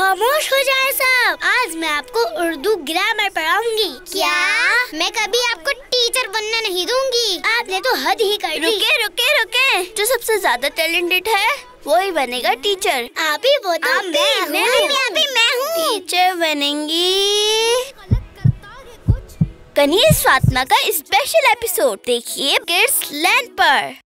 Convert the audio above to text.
खामोश हो जाए सब आज मैं आपको उर्दू ग्रामर पढ़ाऊंगी क्या मैं कभी आपको टीचर बनने नहीं दूंगी आपने तो हद ही कर दी रुके रुके रुके जो सबसे ज्यादा टैलेंटेड है वो ही बनेगा टीचर आप ही वो तो आप मैं, हूँ टीचर बनेंगी कनीज स्वात्मा का स्पेशल एपिसोड देखिए किड्स लैंड पर